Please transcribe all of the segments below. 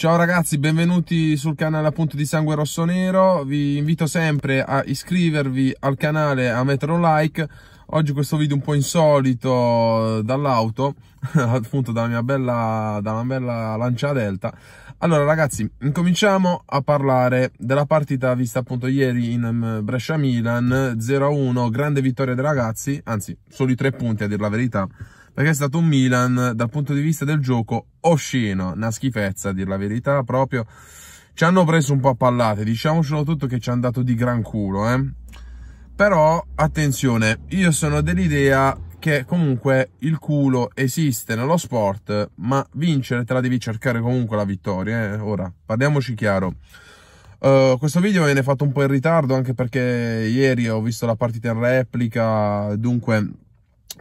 Ciao ragazzi, benvenuti sul canale appunto di Sangue Rosso Nero, vi invito sempre a iscrivervi al canale, a mettere un like, oggi questo video un po' insolito dall'auto, appunto dalla mia bella, dalla bella Lancia Delta. Allora ragazzi, incominciamo a parlare della partita vista appunto ieri in mm, Brescia-Milan, 0-1, grande vittoria dei ragazzi, anzi soli tre punti a dir la verità, perché è stato un Milan dal punto di vista del gioco osceno, una schifezza a dir la verità proprio. Ci hanno preso un po' a pallate, diciamocelo tutto che ci hanno dato di gran culo, eh. Però attenzione, io sono dell'idea che comunque il culo esiste nello sport, ma vincere te la devi cercare comunque la vittoria, eh? Ora, parliamoci chiaro. Uh, questo video viene fatto un po' in ritardo anche perché ieri ho visto la partita in replica, dunque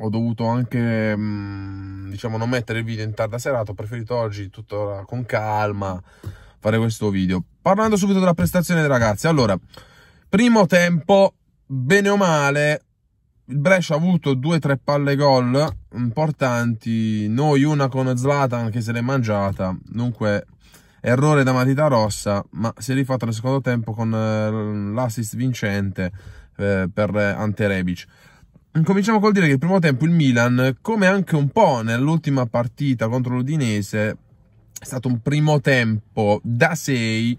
ho dovuto anche mm, diciamo non mettere il video in tarda serata ho preferito oggi tutto con calma fare questo video parlando subito della prestazione dei ragazzi allora primo tempo bene o male il Brescia ha avuto 2-3 palle gol importanti noi una con Zlatan che se l'è mangiata dunque errore da matita rossa ma si è rifatto nel secondo tempo con eh, l'assist vincente eh, per Ante Rebic Cominciamo col dire che il primo tempo il Milan, come anche un po' nell'ultima partita contro l'Udinese, è stato un primo tempo da 6.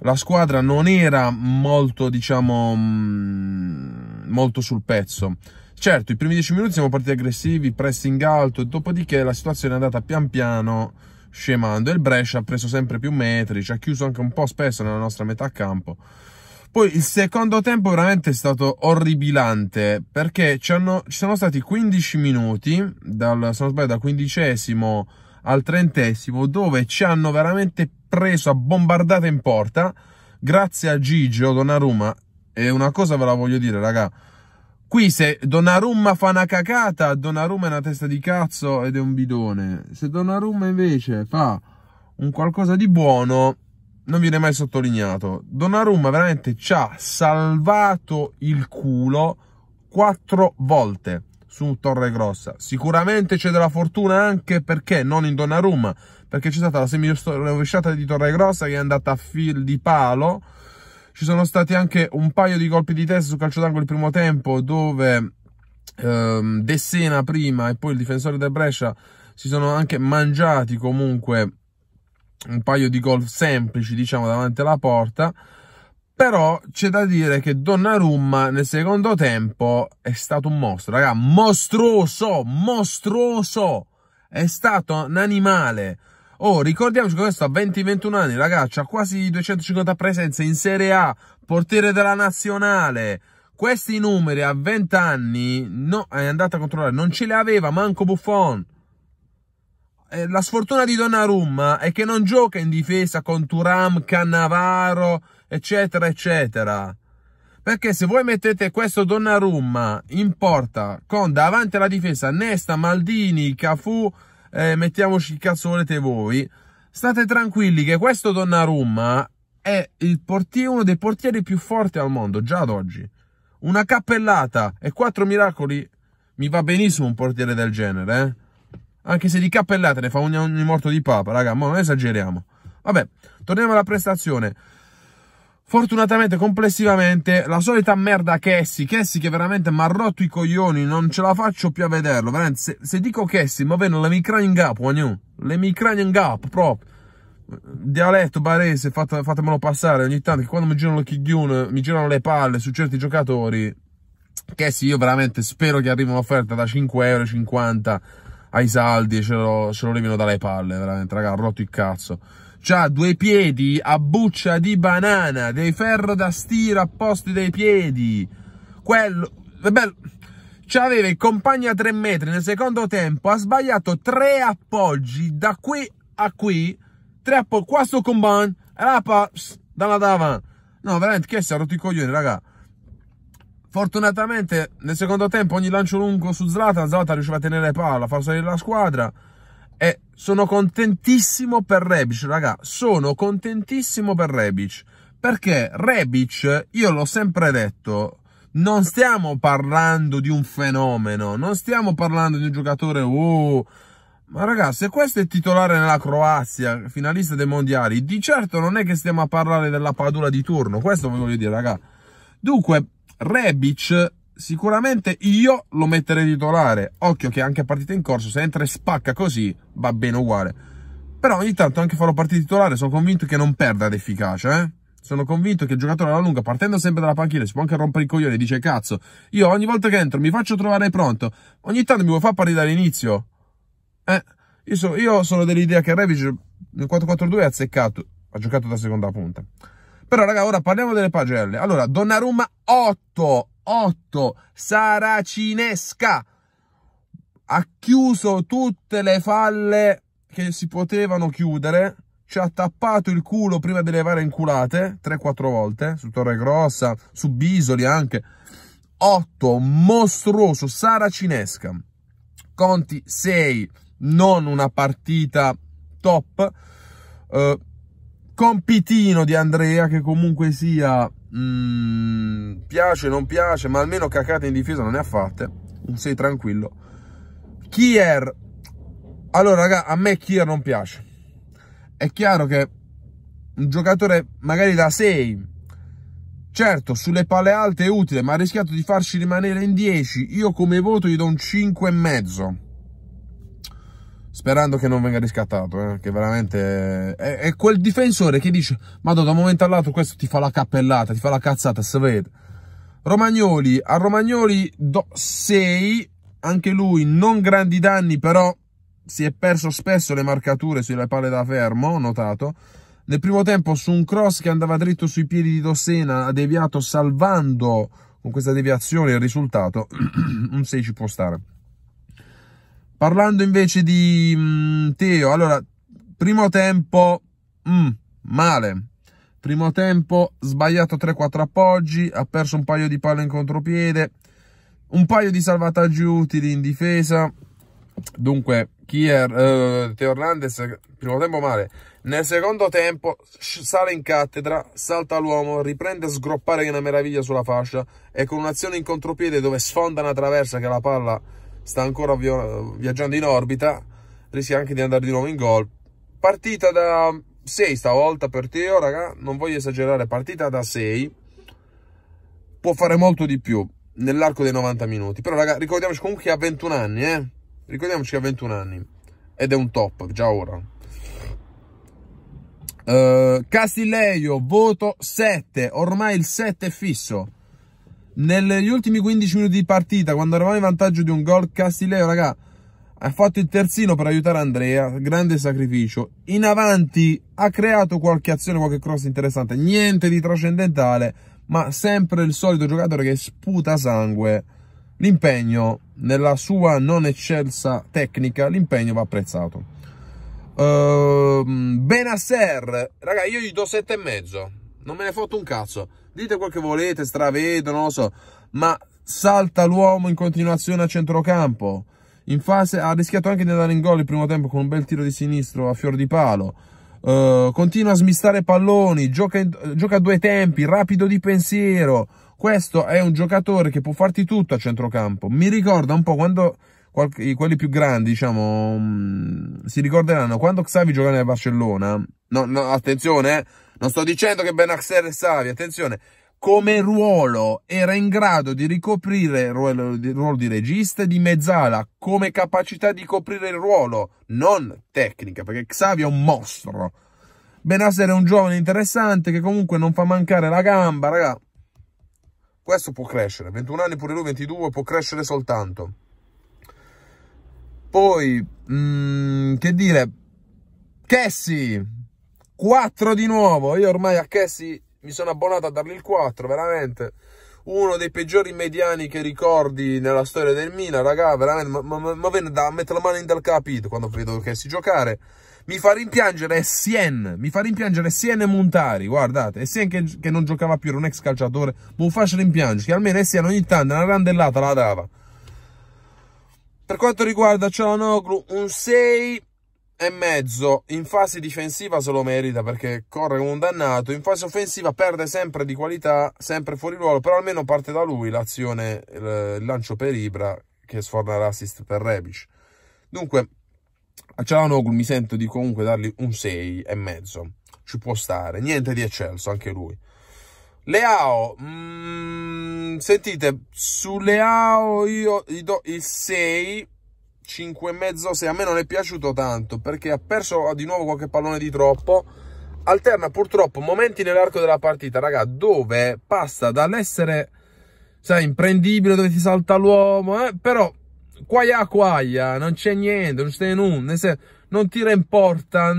La squadra non era molto, diciamo, mm, molto sul pezzo. Certo, i primi 10 minuti siamo partiti aggressivi, pressing alto, dopodiché la situazione è andata pian piano scemando. Il Brescia ha preso sempre più metri, ci ha chiuso anche un po' spesso nella nostra metà campo poi il secondo tempo veramente è stato orribilante perché ci, hanno, ci sono stati 15 minuti, dal, se non sbaglio dal quindicesimo al trentesimo, dove ci hanno veramente preso a bombardata in porta grazie a Gigio Donnarumma. E una cosa ve la voglio dire, raga. Qui se Donnarumma fa una cacata, Donnarumma è una testa di cazzo ed è un bidone. Se Donnarumma invece fa un qualcosa di buono, non viene mai sottolineato. Donnarumma veramente ci ha salvato il culo quattro volte su Torre Grossa. Sicuramente c'è della fortuna anche perché non in Donnarumma, perché c'è stata la semirovesciata di Torre Grossa che è andata a fil di palo. Ci sono stati anche un paio di colpi di testa su calcio d'angolo il primo tempo dove ehm, De Sena prima e poi il difensore del Brescia si sono anche mangiati comunque un paio di gol semplici, diciamo, davanti alla porta. Però c'è da dire che Donnarumma nel secondo tempo è stato un mostro, raga, mostruoso, mostruoso, è stato un animale. Oh, ricordiamoci che questo ha 20-21 anni, ragazzi, ha quasi 250 presenze in Serie A, portiere della nazionale. Questi numeri a 20 anni, no, è andata a controllare, non ce li aveva manco Buffon. Eh, la sfortuna di Donnarumma è che non gioca in difesa con Turam, Cannavaro, eccetera, eccetera. Perché se voi mettete questo Donnarumma in porta con davanti alla difesa Nesta, Maldini, Cafu, eh, mettiamoci il cazzo volete voi, state tranquilli che questo Donnarumma è portiere, uno dei portieri più forti al mondo, già ad oggi. Una cappellata e quattro miracoli, mi va benissimo un portiere del genere, eh? Anche se di cappellate ne fa ogni, ogni morto di papa, raga, ma non esageriamo. Vabbè, torniamo alla prestazione. Fortunatamente, complessivamente, la solita merda Kessi, Kessi che veramente mi ha rotto i coglioni, non ce la faccio più a vederlo. Veramente, se, se dico Kessi, ma vedono le micranie in capo, le micranie in capo, proprio. Dialetto barese, fate, fatemelo passare ogni tanto, che quando mi girano le chiglione, mi girano le palle su certi giocatori. Kessi, io veramente spero che arrivi un'offerta da 5,50 euro ai saldi, ce lo, ce lo levino dalle palle, veramente, raga, ha rotto il cazzo. C'ha due piedi a buccia di banana, dei ferro da stiro a posti dei piedi. Quello, vabbè, c'aveva il compagno a tre metri nel secondo tempo, ha sbagliato tre appoggi da qui a qui, tre appoggi, qua sto comban, e la pa, dalla davanti. No, veramente, che si è rotto i coglioni, raga. Fortunatamente nel secondo tempo ogni lancio lungo su Zlatan, Zlatan riusciva a tenere palla, a far salire la squadra e sono contentissimo per Rebic, raga, sono contentissimo per Rebic perché Rebic, io l'ho sempre detto, non stiamo parlando di un fenomeno, non stiamo parlando di un giocatore oh, ma raga, se questo è titolare nella Croazia, finalista dei mondiali, di certo non è che stiamo a parlare della Padula di turno, questo voglio dire, raga. Dunque, Rebic sicuramente io lo metterei titolare. Occhio che anche a partita in corso, se entra e spacca così, va bene uguale. Però ogni tanto anche farò partita titolare, sono convinto che non perda d'efficacia, eh? Sono convinto che il giocatore alla lunga, partendo sempre dalla panchina, si può anche rompere i coglioni dice cazzo, io ogni volta che entro mi faccio trovare pronto, ogni tanto mi vuoi far partire dall'inizio. Eh, io, so, io sono dell'idea che Rebic nel 4-4-2 ha azzeccato, ha giocato da seconda punta. Però, raga, ora parliamo delle pagelle. Allora, Donnarumma 8, 8, Saracinesca. Ha chiuso tutte le falle che si potevano chiudere. Ci ha tappato il culo prima delle varie inculate, 3-4 volte, su Torre Grossa, su Bisoli anche. 8, mostruoso, Saracinesca. Conti 6, non una partita top. Uh, compitino di Andrea che comunque sia mm, piace non piace ma almeno cacate in difesa non ne ha fatte un 6 tranquillo Kier allora raga a me Kier non piace è chiaro che un giocatore magari da 6 certo sulle palle alte è utile ma ha rischiato di farci rimanere in 10 io come voto gli do un 5,5 sperando che non venga riscattato, eh, che veramente è, è, quel difensore che dice ma da un momento all'altro questo ti fa la cappellata, ti fa la cazzata, si vede. Romagnoli, a Romagnoli do 6, anche lui non grandi danni però si è perso spesso le marcature sulle palle da fermo, ho notato. Nel primo tempo su un cross che andava dritto sui piedi di Dossena ha deviato salvando con questa deviazione il risultato, un 6 ci può stare. Parlando invece di mh, mm, Teo, allora, primo tempo, mh, mm, male. Primo tempo, sbagliato 3-4 appoggi, ha perso un paio di palle in contropiede, un paio di salvataggi utili in difesa. Dunque, Kier, uh, Teo Hernandez, primo tempo male. Nel secondo tempo sale in cattedra, salta l'uomo, riprende a sgroppare che una meraviglia sulla fascia e con un'azione in contropiede dove sfonda una traversa che la palla sta ancora viaggiando in orbita, rischia anche di andare di nuovo in gol. Partita da 6 stavolta per Teo, raga, non voglio esagerare, partita da 6. Può fare molto di più nell'arco dei 90 minuti. Però, raga, ricordiamoci comunque che ha 21 anni, eh. Ricordiamoci che ha 21 anni. Ed è un top, già ora. Uh, eh, Castileio, voto 7. Ormai il 7 è fisso negli ultimi 15 minuti di partita, quando eravamo in vantaggio di un gol, Castileo, raga, ha fatto il terzino per aiutare Andrea, grande sacrificio. In avanti ha creato qualche azione, qualche cross interessante, niente di trascendentale, ma sempre il solito giocatore che sputa sangue. L'impegno, nella sua non eccelsa tecnica, l'impegno va apprezzato. Uh, ehm, Benasser, raga, io gli do 7,5 non me ne foto un cazzo. Dite quel che volete, stravedo, non lo so. Ma salta l'uomo in continuazione a centrocampo. In fase ha rischiato anche di andare in gol il primo tempo con un bel tiro di sinistro a fior di palo. Uh, continua a smistare palloni, gioca, gioca, a due tempi, rapido di pensiero. Questo è un giocatore che può farti tutto a centrocampo. Mi ricorda un po' quando qualche, quelli più grandi, diciamo, mh, mm, si ricorderanno quando Xavi giocava nel Barcellona. No, no, attenzione, eh non sto dicendo che Benaxer è Savi, attenzione, come ruolo era in grado di ricoprire il ruolo di, ruolo di regista e di mezzala, come capacità di coprire il ruolo, non tecnica, perché Xavi è un mostro. Benasser è un giovane interessante che comunque non fa mancare la gamba, raga. Questo può crescere, 21 anni pure lui, 22, può crescere soltanto. Poi, mm, che dire, Cassie, 4 di nuovo. Io ormai a Cassie mi sono abbonato a dargli il 4, veramente. Uno dei peggiori mediani che ricordi nella storia del Milan, raga, veramente. Ma, ma, ma viene da mettere la mano in dal capito quando vedo Cassie giocare. Mi fa rimpiangere Sien, mi fa rimpiangere Sien e Montari, guardate, Sien che, che, non giocava più, era un ex calciatore, ma un faccio rimpiangere, che almeno Sien ogni tanto una randellata la dava. Per quanto riguarda Cialanoglu, un 6 e mezzo in fase difensiva se lo merita perché corre come un dannato in fase offensiva perde sempre di qualità sempre fuori ruolo però almeno parte da lui l'azione il lancio per Ibra che sforna l'assist per Rebic dunque a Cialanoglu mi sento di comunque dargli un 6 e mezzo ci può stare niente di eccelso anche lui Leao, mh, mm, sentite, su Leao io gli do il 6 5,5 6 a me non è piaciuto tanto perché ha perso di nuovo qualche pallone di troppo alterna purtroppo momenti nell'arco della partita raga dove passa dall'essere sai imprendibile dove ti salta l'uomo eh? però quaia quaia eh, non c'è niente non c'è nulla non tira in porta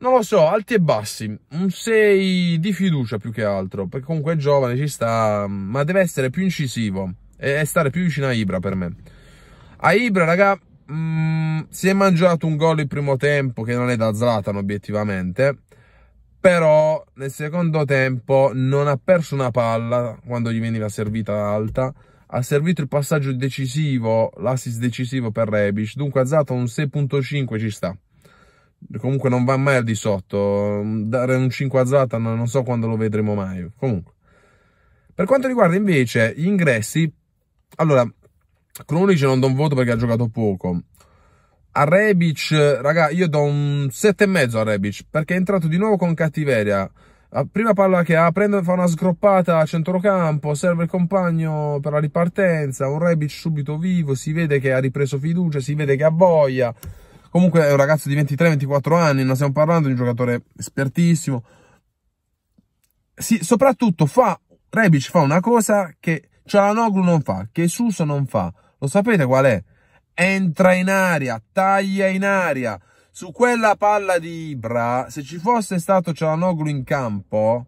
non lo so alti e bassi un 6 di fiducia più che altro perché comunque è giovane ci sta ma deve essere più incisivo e stare più vicino a Ibra per me a Ibra, raga, mh, mm, si è mangiato un gol il primo tempo che non è da Zlatan obiettivamente, però nel secondo tempo non ha perso una palla quando gli veniva servita alta, ha servito il passaggio decisivo, l'assist decisivo per Rebic, dunque ha Zlatan un 6.5 ci sta. Comunque non va mai al di sotto, dare un 5 a Zlatan non so quando lo vedremo mai, comunque. Per quanto riguarda invece gli ingressi, allora, Krunic non do un voto perché ha giocato poco. A Rebic, raga, io do un 7,5 a Rebic perché è entrato di nuovo con cattiveria. La prima palla che ha, prende, fa una sgroppata a centrocampo, serve il compagno per la ripartenza, un Rebic subito vivo, si vede che ha ripreso fiducia, si vede che ha voglia. Comunque è un ragazzo di 23-24 anni, non stiamo parlando di un giocatore espertissimo. Sì, soprattutto fa, Rebic fa una cosa che Cialanoglu non fa, che Suso non fa lo sapete qual è? Entra in aria, taglia in aria. Su quella palla di Ibra, se ci fosse stato Cialanoglu in campo,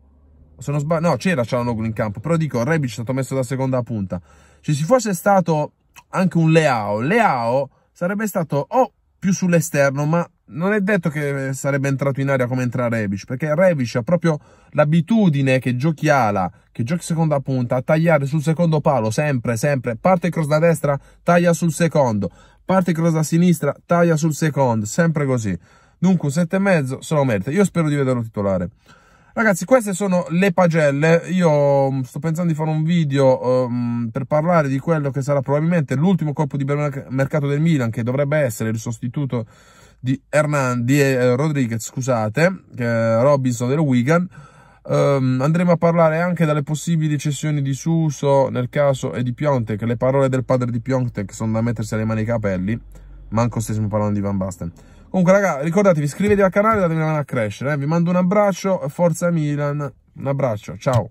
se non sbaglio, no, c'era Cialanoglu in campo, però dico, Rebic è stato messo da seconda punta. Se ci fosse stato anche un Leao, Leao sarebbe stato o più sull'esterno, ma non è detto che sarebbe entrato in aria come entra Rebic, perché Rebic ha proprio l'abitudine che giochi ala, che giochi seconda punta, a tagliare sul secondo palo, sempre, sempre, parte il cross da destra, taglia sul secondo, parte il cross da sinistra, taglia sul secondo, sempre così. Dunque un 7,5 se lo merita, io spero di vederlo titolare. Ragazzi, queste sono le pagelle. Io mm, sto pensando di fare un video um, per parlare di quello che sarà probabilmente l'ultimo colpo di mercato del Milan, che dovrebbe essere il sostituto di, Hernan, di eh, Rodriguez, scusate, eh, Robinson del Wigan. Um, andremo a parlare anche delle possibili cessioni di Suso nel caso e di Piontek. Le parole del padre di Piontek sono da mettersi alle mani ai capelli. Manco stessimo parlando di Van Basten. Comunque, raga, ricordatevi, iscrivetevi al canale e datemi una mano a crescere. Eh. Vi mando un abbraccio, forza Milan. Un abbraccio, ciao.